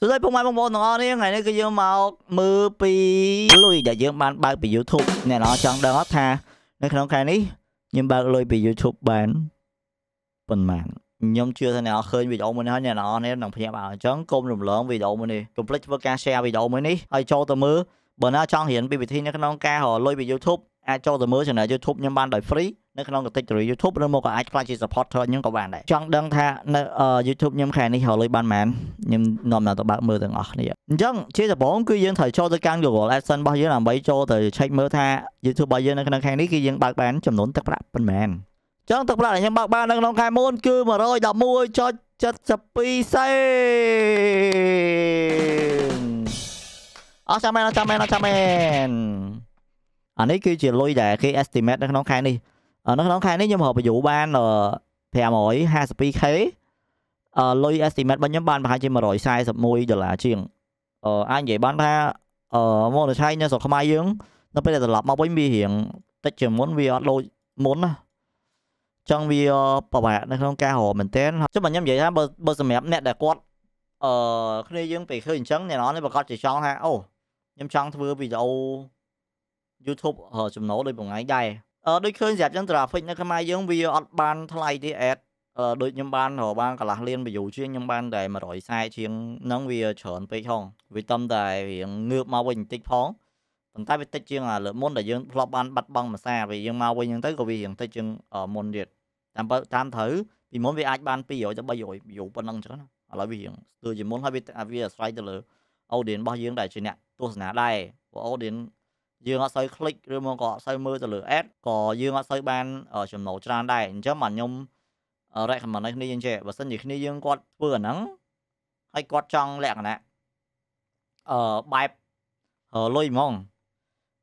សួស្តីពុកម៉ែបងប្អូនទាំងអស់គ្នាថ្ងៃនេះគឺយើងមកមើលពីលុយដែលយើងបានបើកពី YouTube អ្នកនរចង់ដឹងថានៅក្នុងខែនេះខ្ញុំបើកលុយពី YouTube បានប៉ុន្មានខ្ញុំជឿថាអ្នកនរឃើញវីដេអូមួយនេះហើយអ្នកនរនេះនឹងភ្ញាក់បានអញ្ចឹងកុំរំលងវីដេអូមួយនេះកុំភ្លេចធ្វើការ share វីដេអូមួយនេះហើយចូលទៅមើលបើណាចង់រៀនពីវិធីនៅក្នុងការរកលុយពី YouTube អាចចូលទៅមើល channel YouTube ខ្ញុំបានដោយ free នៅក្នុងកតិចទៅ YouTube ឬមកក៏អាចខ្លាចជា supporter ខ្ញុំក៏បានដែរចង់ដឹងថានៅ YouTube ខ្ញុំខែនេះរលុយបានប៉ុន្មានខ្ញុំនាំដល់ទៅបើកមើលទាំងអស់គ្នាអញ្ចឹងជាដំបូងគឺយើងត្រូវចូលទៅកាន់ Google AdSense របស់យើងដើម្បីចូលទៅ check មើលថា YouTube របស់យើងនៅក្នុងខែនេះគឺយើងបើកបានចំនួនទឹកប្រាក់ប៉ុន្មានចឹងទឹកប្រាក់ដែលខ្ញុំបើកបាននៅក្នុងខែមុនគឺ111.72សេនអស់ចាំមែនអស់ចាំមែនអស់ចាំមែនអានេះគឺជាលុយដែលគេ estimate នៅក្នុងខែនេះនៅក្នុងខែនេះខ្ញុំរក view បាន 552k លុយ estimate របស់ខ្ញុំបានប្រហែលជា141ដុល្លារជាងអាចនិយាយបានថាមកនៅឆៃនៅស្រុកខ្មែរយើង នៅពេលដែលត្រឡប់មកវិញវារៀងតិចជាងមុនវាអត់ដូចមុនណាចឹងវាពិបាកនៅក្នុងការរកមែនទែនចុះបងខ្ញុំនិយាយថាបើបើសម្រាប់អ្នកដែលគាត់អឺគ្នាយើងពេលឃើញអញ្ចឹងអ្នកនរនេះប្រកាសជាចង់ថាអូខ្ញុំចង់ធ្វើវីដេអូ YouTube ចំណូលដូចមួយថ្ងៃដែរដូចឃើញស្រាប់ចឹង traffic នៅខ្មែរយើងវាអត់បានថ្លៃទេ ad ដូចខ្ញុំបានរកបានកន្លះលាន view ជាងខ្ញុំបានតែ140ជាងហ្នឹងវាច្រើនពេកហងវាតំតែរៀងងើបមកវិញបន្តិចផងប៉ុន្តែវាតិចជាងលើមុនដែលយើងធ្លាប់បានបាត់បង់ភាសាពេលយើងមកវិញហ្នឹងទៅក៏វារៀងតិចជាងមុនទៀតតាមតាមត្រូវពីមុនវាអាចបាន200ទៅ300 view ប៉ុណ្ណឹងចឹងណាឥឡូវវារៀងស្ទើរជាមុនហើយវាវាអាស្រ័យទៅលើ audience របស់យើងដែលជាអ្នកទស្សនាដែរព្រោះ audience យើងអត់សូវ click ឬមកក៏អត់សូវមើលទៅលើ ad ក៏យើងអត់សូវបានចំណូលច្រើនដែរអញ្ចឹងបាទខ្ញុំ recommend ឲ្យគ្នាយើងចេះបើសិនជាគ្នាយើងគាត់ធ្វើអាហ្នឹងហើយគាត់ចង់លក្ខណៈអឺបែបលុយហ្មង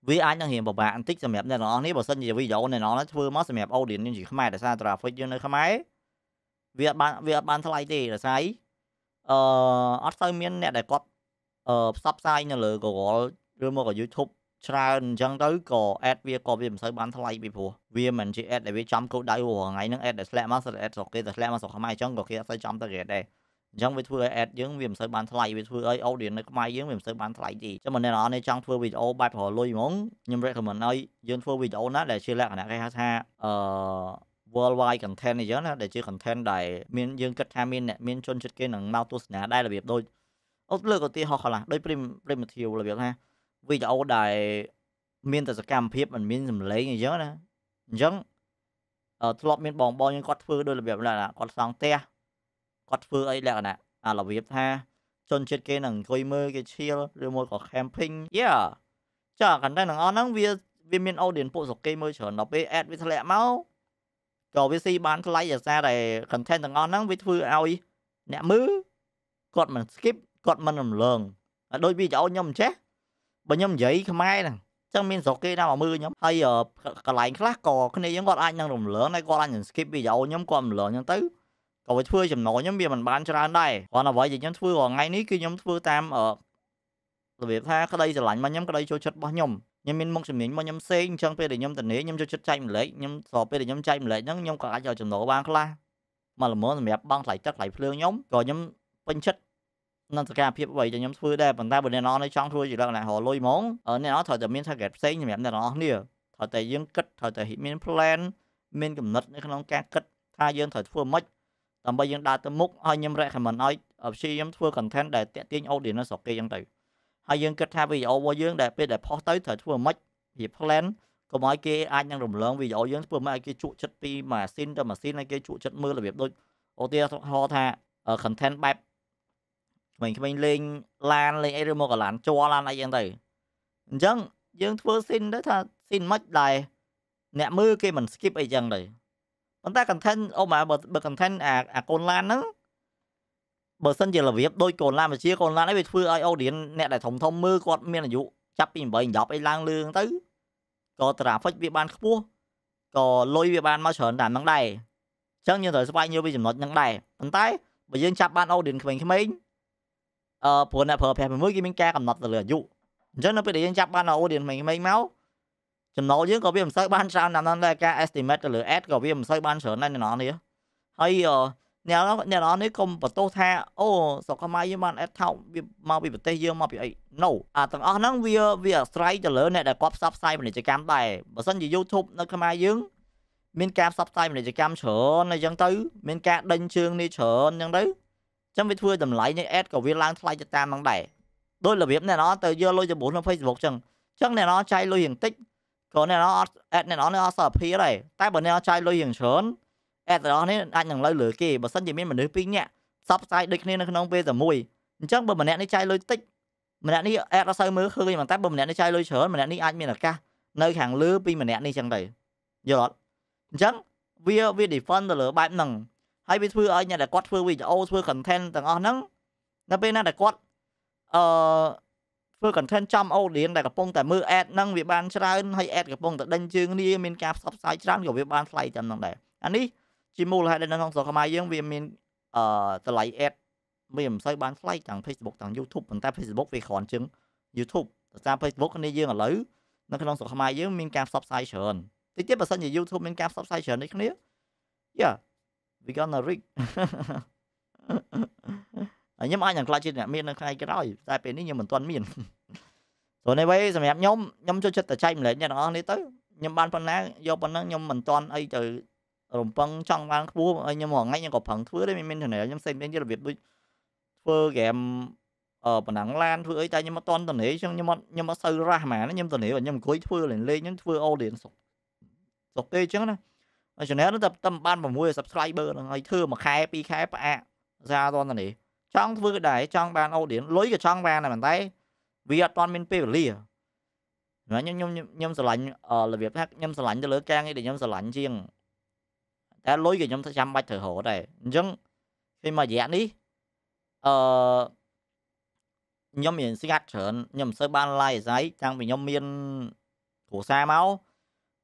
វាអាចនឹងរៀងពិបាកបន្តិចសម្រាប់អ្នកទាំងអស់នេះបើសិនជាវីដេអូអ្នកទាំងអស់នេះធ្វើមកសម្រាប់ audience យើងជាខ្មែរដោយសារ traffic យើងនៅខ្មែរវាអត់បានវាអត់បានថ្លៃទេដោយសារអឺអត់ស្ូវមាន អ្នកដែលគាត់អឺផ្សព្វផ្សាយនៅលើ Google ឬមកក៏ YouTube ច្រើនអញ្ចឹងទៅក៏ add វាក៏វាមិនសូវបានថ្លៃពីព្រោះវាមិនជា add ដែលវាចំគោលដៅរាល់ថ្ងៃហ្នឹង add ដែលធ្លាក់មកស្រាប់ add ស្រុកគេតែធ្លាក់មកស្រុកខ្មែរអញ្ចឹងក៏គេអត់សូវចំទៅ rate ដែរអញ្ចឹងវាធ្វើឲ្យ ad យើងវាមិនសូវបានថ្លៃវាធ្វើឲ្យ audience នៅខ្មែរយើងវាមិនសូវបានថ្លៃទេអញ្ចឹងបើអ្នកនរនេះចង់ធ្វើវីដេអូបែបប្រលុយហ្មងខ្ញុំ recommend ឲ្យយើងធ្វើវីដេអូណាដែលជាលក្ខណៈគេហៅថាអឺ worldwide content អញ្ចឹងណាដែលជា content ដែលមានយើងគិតថាមានអ្នកមានជនជាតិគេនឹងមកទស្សនាដែររបៀបដូចអត់លើកឧទាហរណ៍ខ្លះដូច primitive របៀបថាវីដេអូដែលមានតែសកម្មភាពមិនមានសម្លេងអញ្ចឹងណាអញ្ចឹងធ្លាប់មានបងបងយើងគាត់ធ្វើដោយរបៀបលក្ខណៈគាត់សង់ផ្ទះគាត់ធ្វើអីលក្ខណៈអារបៀបថាជនជាតិគេនឹងអង្គុយមើលគេឈៀលឬមួយក៏ camping yeah ចាកន្តែនឹងអស់ហ្នឹងវាវាមាន audience ពួកស្រុកគេមើលច្រើនដល់ពេល ad វាធ្លាក់មកក៏វាស៊ីបានថ្លៃអាសារតែ content ទាំងអស់ហ្នឹងវាធ្វើឲ្យអ្នកមើលគាត់មិន skip គាត់មិនរំលងដូចវីដេអូខ្ញុំអញ្ចេះបើខ្ញុំនិយាយខ្មែរហ្នឹងចឹងមានស្រុកគេណាមកមើលខ្ញុំហើយកន្លែងខ្លះក៏គ្នាយើងគាត់អាចនឹងរំលងហើយគាត់អាចនឹង skip វីដេអូខ្ញុំគាត់រំលងចឹងទៅក៏វាធ្វើចំណូលខ្ញុំវាមិនបានច្រើនដែរគ្រាន់តែអ្វីដែលខ្ញុំធ្វើរាល់ថ្ងៃនេះគឺខ្ញុំធ្វើតាមរបៀបថាក្តីស្រឡាញ់របស់ខ្ញុំក្តីចូលចិត្តរបស់ខ្ញុំខ្ញុំមានមុខជំនាញរបស់ខ្ញុំផ្សេងអញ្ចឹងពេលដែលខ្ញុំទៅនេះខ្ញុំចូលចិត្តចែកម្លែកខ្ញុំស្របពេលដែលខ្ញុំចែកម្លែកហ្នឹងខ្ញុំក៏អាចយកចំណូលបានខ្លះមកល្មមសម្រាប់បងថ្លៃទឹកថ្លៃភ្លើងខ្ញុំក៏ខ្ញុំពេញចិត្តនៅសកម្មភាពអ្វីដែលខ្ញុំធ្វើដែរប៉ុន្តែបើអ្នកនរនៅចង់ធ្វើជាលក្ខណៈរលុយហ្មងអ្នកនរត្រូវតែមាន target ផ្សេងសម្រាប់អ្នកនរគ្នាត្រូវតែយើងគិតត្រូវតែមាន plan មានកំណត់នៅក្នុងការគិតថាយើងត្រូវធ្វើម៉េចដើម្បីយើងដើរទៅមុខហើយខ្ញុំ recommend ឲ្យព្យាយាមធ្វើ content ដែលទាក់ទាញ audience របស់គេចឹងទៅហើយយើងគិតថាវីដេអូរបស់យើងដែលពេលដែលផុសទៅត្រូវធ្វើម៉េចវា plan កុំឲ្យគេអាចនឹងរំលងវីដេអូយើងធ្វើម៉េចឲ្យគេជក់ចិត្តពីម៉ាស៊ីនទៅម៉ាស៊ីនឲ្យគេជក់ចិត្តមើលរបៀបដូចឧទាហរណ៍ថា content បែបក្មេងៗលេងឡានលេងអីឬមកកឡានជ័រឡានអីចឹងទៅអញ្ចឹងយើងធ្វើស៊ីនទៅថាស៊ីនមិនដែរអ្នកមើលគេមិន skip អីចឹងទៅប៉ុន្តែ content អូម៉ាបើ content អាអាកូនឡានហ្នឹងបើសិនជារបៀបដូចកូនឡានវិជាកូនឡានអីវាធ្វើឲ្យ audience អ្នកដែលធំធំមើលគាត់មានអាយុចាប់ពី8 10អីឡើងលឿងទៅក៏ traffic វាបានខ្ពស់ក៏លុយវាបានមកច្រើនតាមហ្នឹងដែរអញ្ចឹងយើងត្រូវស្វែងយល់ពីចំណុចហ្នឹងដែរប៉ុន្តែបើយើងចាប់បាន audience ក្មេងៗអឺព្រោះអ្នកប្រើប្រាស់មួយគេមានការកំណត់ទៅលើអាយុអញ្ចឹងនៅពេលដែលយើងចាប់បាន audience ថ្មីៗមកចំណូលយើងក៏វាមិនសូវបានច្រើនណាស់ណាស់ដែរការ estimate ទៅលើ ad ក៏វាមិនសូវបានច្រើនដែរអ្នកនរនេះហើយអ្នកនរអ្នកនរនេះកុំបន្ទោសថាអូស្រុកខ្មែរយើងបាន ad ថោកវាមកពីប្រទេសយើងមកពីអី no អាទាំងអស់ហ្នឹងវាវាអាស្រ័យទៅលើអ្នកដែលគាត់ផ្សព្វផ្សាយពាណិជ្ជកម្មដែរបើសិនជា YouTube នៅខ្មែរយើង មានការផ្សព្វផ្សាយពាណិជ្ជកម្មច្រើនអញ្ចឹងទៅ មានការដេញជើងនេះច្រើនអញ្ចឹងទៅចឹងវាធ្វើតម្លៃនៃ ad ក៏វាឡើងថ្លៃទៅតាមហ្នឹងដែរដោយរបៀបអ្នកនរទៅយកលុយទៅបុលក្នុង Facebook ចឹងចឹងអ្នកនរចាយលុយរៀងតិចក៏អ្នកនរអត់ ad អ្នកនរនៅអត់សារភាពដែរតែបើអ្នកនរចាយលុយរៀងច្រើន ad របស់នេះអាចនឹងលើលើគេបើសិនជាមានមនុស្សពីរនាក់ផ្សព្វផ្សាយដូចគ្នានៅក្នុងពេលតែមួយអញ្ចឹងបើម្នាក់នេះចាយលុយតិចម្នាក់នេះ ad អត់សូវមើលឃើញប៉ុន្តែបើម្នាក់នេះចាយលុយច្រើនម្នាក់នេះអាចមានឱកាសនៅខាងលើពីម្នាក់នេះចឹងទៅយល់អត់អញ្ចឹងវាវា defend ទៅលើបែបហ្នឹងហើយវាធ្វើឲ្យអ្នកដែលគាត់ធ្វើវីដេអូធ្វើ content ទាំងអស់ហ្នឹងនៅពេលណាដែលគាត់អឺធ្វើ content ចំ audience ដែលកំពុងតែមើល ad ហ្នឹងវាបានច្រើនហើយ ad កំពុងតែដេញជើងគ្នាមានការផ្សព្វផ្សាយច្រើនក៏វាបានថ្លៃតាមហ្នឹងដែរអានេះជាមូលហេតុដែលនៅក្នុងស្រុកខ្មែរយើងវាមានអឺតម្លៃ ad វាមិនសូវបានថ្លៃទាំង Facebook ទាំង YouTube ប៉ុន្តែ Facebook វាគ្រាន់ជាង YouTube ដោយសារ Facebook នេះយើងឥឡូវនៅក្នុងស្រុកខ្មែរយើងមានការផ្សព្វផ្សាយច្រើនតិចទៀតបើសិនជា YouTube មានការផ្សព្វផ្សាយច្រើនដូចគ្នាយ៉ា we gonna rich ហើយខ្ញុំអាចនឹងខ្លាចជាអ្នកមាននៅថ្ងៃក្រោយតែពេលនេះខ្ញុំមិនទាន់មាន So anyway សម្រាប់ខ្ញុំខ្ញុំចូលចិត្តតែចែកម្លែកអ្នកទាំងអស់នេះទៅខ្ញុំបានប៉ុណ្ណាយកប៉ុណ្ណឹងខ្ញុំមិនទាន់អីទៅរំពឹងចង់បានខ្ពស់ហើយខ្ញុំរងថ្ងៃខ្ញុំក៏ប្រឹងធ្វើដែរមាន channel ខ្ញុំផ្សេងៗទៀតរបៀបដូចធ្វើ game អឺបណ្ដាំងឡានធ្វើអីតែខ្ញុំអត់តន់តនេចឹងខ្ញុំអត់ខ្ញុំអត់សូវរ៉ាស់ហ្មងខ្ញុំតនេខ្ញុំអង្គុយធ្វើលេងលេងខ្ញុំធ្វើ audience សុកសុកគេចឹងណា channel នឹងតែបាន6 subscriber ហ្នឹងហើយធ្វើមួយខែពីរខែផ្អាកសារអត់តនេះចង់ធ្វើដែរចង់បាន audience លុយក៏ចង់បានដែរប៉ុន្តែវាអត់ទាន់មានពេលវេលាខ្ញុំខ្ញុំខ្ញុំស្រឡាញ់របៀបថាខ្ញុំស្រឡាញ់ទៅលើការងារដែលខ្ញុំស្រឡាញ់ជាងតែលុយក៏ខ្ញុំចាំបាច់ត្រូវរកដែរអញ្ចឹងពេលមួយរយៈនេះអឺខ្ញុំមានស្ងាត់ច្រើនខ្ញុំមិនសូវបាន live ស្អីតាំងពីខ្ញុំមានគ្រួសារមក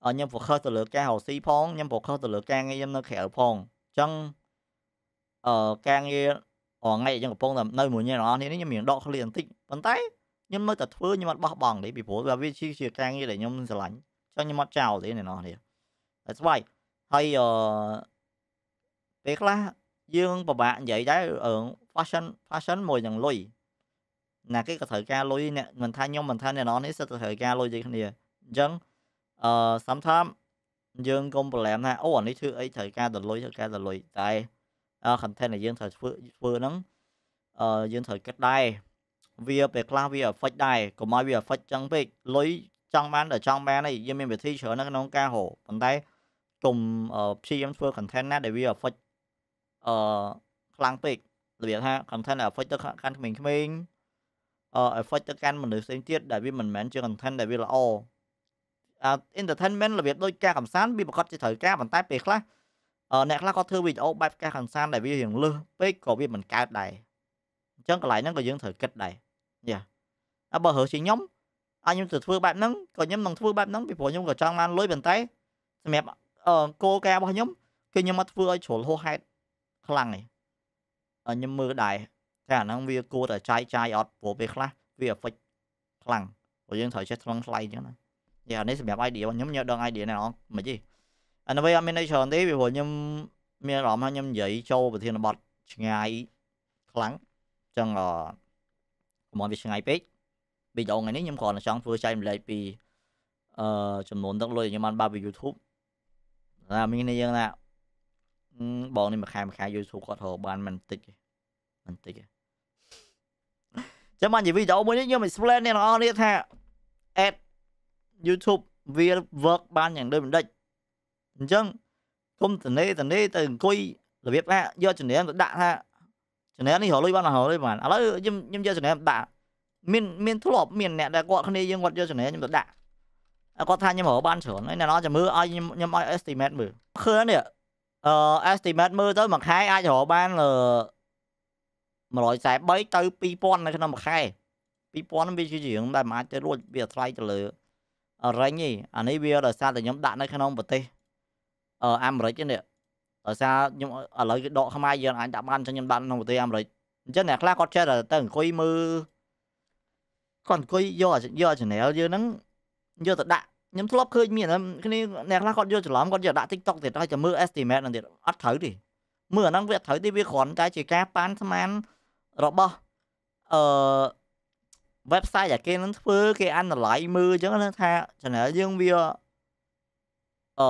ខ្ញុំ focus ទៅលើការរកស៊ីផងខ្ញុំ focus ទៅលើការងារខ្ញុំនៅក្រៅផងអញ្ចឹងអឺការងារអងៃយើងកំពុងតែនៅមួយញ៉ាំរបស់នេះខ្ញុំមានដកឃ្លីបន្តិចប៉ុន្តែខ្ញុំមើលតែធ្វើខ្ញុំអត់បោះបង់ទេពីព្រោះវាជាការងារដែលខ្ញុំស្រឡាញ់អញ្ចឹងខ្ញុំអត់ចោលទេអ្នកនរនេះ That's why ហើយអឺពេលខ្លះយើងពិបាកនិយាយដែរ fashion fashion មួយនឹងលុយណាគេក៏ត្រូវការលុយអ្នកមិនថាខ្ញុំមិនថាអ្នកនរនេះសិតត្រូវការលុយដូចគ្នាអញ្ចឹងអឺ sometimes យើងកុំប្រឡែមថាអូអានេះធ្វើអីត្រូវការដលុយត្រូវការដលុយតែ content ដែលយើងត្រូវធ្វើធ្វើហ្នឹងអឺយើងត្រូវគិតដែរវាពេលខ្លះវា affect ដែរកុំឲ្យវា affect ចឹងពេកលុយចង់បានដល់ចង់បានឯងយើងមានវិធីច្រើននៅក្នុងការហៅប៉ុន្តែកុំព្យាយាមធ្វើ content ណាដែលវា affect អឺខ្លាំងពេករបៀបថា content ដែល affect ទៅកាន់ក្មេងៗអឺ affect ទៅកាន់មនុស្សផ្សេងទៀតដែលវាមិនមែនជា content ដែលវាល្អ entertainment របៀបដូចការកំសាន្តវាប្រកាសជាត្រូវការប៉ុន្តែពេលខ្លះអ្នកខ្លះគាត់ធ្វើវីដេអូបែបការកំសាន្តដែលវារៀងលឹះពេកក៏វាមិនកើតដែរអញ្ចឹងកន្លែងហ្នឹងក៏យើងត្រូវគិតដែរយ៉ាអើបើរើសជាខ្ញុំឲ្យខ្ញុំទៅធ្វើបែបហ្នឹងក៏ខ្ញុំនឹងធ្វើបែបហ្នឹងពីព្រោះខ្ញុំក៏ចង់បានលុយប៉ុន្តែសម្រាប់គោលការណ៍របស់ខ្ញុំគឺខ្ញុំអត់ធ្វើឲ្យជ្រុលហួសហេតុខ្លាំងទេខ្ញុំមើលដែរតែអាហ្នឹងវាគួរតែចាយចាយអត់ព្រោះពេលខ្លះវា effect ខ្លាំងព្រោះយើងត្រូវចេះថ្លឹងថ្លែងអញ្ចឹងណាយ៉ានេះសម្រាប់ idea របស់ខ្ញុំខ្ញុំដឹង idea ណែអងមិនទេ anyway អត់មានអីច្រើនទេពីព្រោះខ្ញុំមានអារម្មណ៍ថាខ្ញុំនិយាយចូលប្រធានបទឆ្ងាយខ្លាំងអញ្ចឹងអកុំឲ្យវាឆ្ងាយពេកវីដេអូថ្ងៃនេះខ្ញុំគ្រាន់តែចង់ធ្វើចែករំលែកពីអឺចំនួនទឹកលុយខ្ញុំបានបើកពី YouTube តែមាននេះយើងណាបងនេះមួយខែមួយខែ YouTube គាត់រកបានមិនតិចទេមិនតិចទេចាំមកនិយាយវីដេអូមួយនេះខ្ញុំ explain អ្នកនរអស់នេះថា ad YouTube វា work បានយ៉ាងដូចមិនដេចអញ្ចឹងគុំតនេតនេទៅអង្គុយរបៀបថាយកចំណេមទៅដាក់ថាចំណេមនេះរលុយបានរលុយបានឥឡូវខ្ញុំខ្ញុំយកចំណេមដាក់មានមានធ្លាប់មានអ្នកដែលគាត់គ្នាយើងគាត់យកចំណេមខ្ញុំទៅដាក់គាត់ថាខ្ញុំរកបានច្រើនហើយអ្នកណាចាំមើលឲ្យខ្ញុំខ្ញុំឲ្យ estimate មើលឃើញនេះអឺ estimate មើលទៅមួយខែអាចរកបានអឺ143ទៅ2000នៅក្នុងមួយខែ2000វាជារឿងដែលមិនអាចទៅរួចវាថ្លៃទៅលើអរិញឯងអានេះវាដោយសារតែខ្ញុំដាក់នៅក្នុងប្រទេសអឺអាមេរិកនេះដោយសារខ្ញុំឥឡូវគេដកខ្មែរយើងអាចដាក់បានចឹងខ្ញុំដាក់ក្នុងប្រទេសអាមេរិកអញ្ចឹងអ្នកខ្លះគាត់ចេះតែទៅអង្គុយមើលគាត់អង្គុយយកយក channel យើងហ្នឹងយកទៅដាក់ខ្ញុំធ្លាប់ឃើញមាន គ្នាអ្នកខ្លះគាត់យកច្រឡំគាត់យកដាក់ TikTok ទៀតហើយតែមើល estimate ហ្នឹងទៀតអត់ត្រូវទេមើលអាហ្នឹងវាត្រូវទេវាគ្រាន់តែជា ការប៉ាន់ស្មានរបស់អឺ website ដែលគេនឹងធ្វើគេ analyze មើលអញ្ចឹងណាថា channel យើងវាអឺ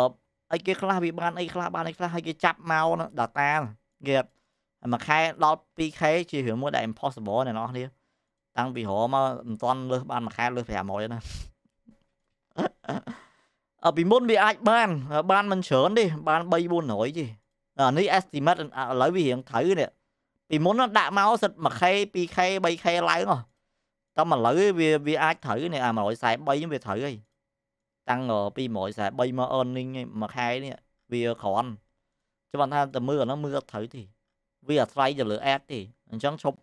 ឲ្យគេខ្លះវាបានអីខ្លះបានអីខ្លះឲ្យគេចាប់មក data គេមួយខែដល់2ខែជារឿងមួយដែល impossible អ្នកនរគ្នាតាំងពីរហមកមិនទាន់លើសបានមួយខែលើស500ទេណាអពីមុនវាអាចបានបានមិនច្រើនទេបាន3 400ទេអានេះ estimate ឥឡូវវារៀងត្រូវនេះពីមុនដាក់មកសិត 1k 2k 3k ឡើងហ៎តែឥឡូវវាវាអាចត្រូវនេះអា143វាត្រូវហើយតាំងពី143មក earning មួយខែនេះវាគ្រាន់ចាំបានថាតែមើលអានោះមើលត្រូវទេវាអាស្រ័យទៅលើ ad ទេអញ្ចឹងឈប់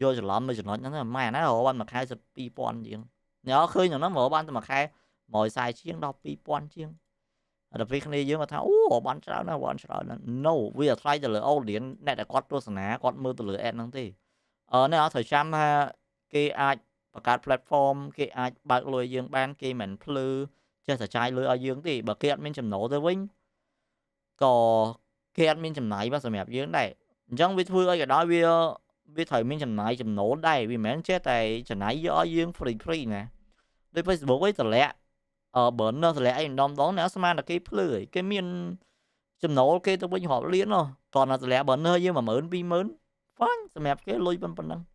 យកច្រឡំមួយចំណុចហ្នឹងម៉ែណារកបានមួយខែ12000ជាងអ្នកឃើញអានោះមកបានតែមួយខែ140ជាងដល់2000ជាងដល់ពេលគ្នាយើងគាត់ថាអូបានច្រើនណាស់បានច្រើនណាស់ no វាអាស្រ័យទៅលើ audience អ្នកដែលគាត់ទស្សនាគាត់មើលទៅលើ ad ហ្នឹងទេអឺនេះអត់ត្រូវចាំថាគេអាចបង្កើត platform គេអាចបើកលុយយើងបានគេមិនភ្លឺចេះតែចាយលុយឲ្យយើងទេបើគេអត់មានចំណូលទៅវិញក៏គេអត់មានចំណាយបាទសម្រាប់យើងដែរអញ្ចឹងវាធ្វើឲ្យក៏ដោយវាវាត្រូវមានចំណាយចំណូលដែរវាមិនមែនចេះតែចំណាយយកឲ្យយើង free free ណាដូច Facebook វិញតម្លាក់អឺ burner តម្លាក់អីម្ដងម្ដងណាស្មានតែគេភ្លឺឯងគេមានចំណូលគេទៅវិញរាប់លានហ៎គាត់ណាតម្លាក់ burner យើង10000 20000 fine សម្រាប់គេលុយប៉ុណ្ណឹង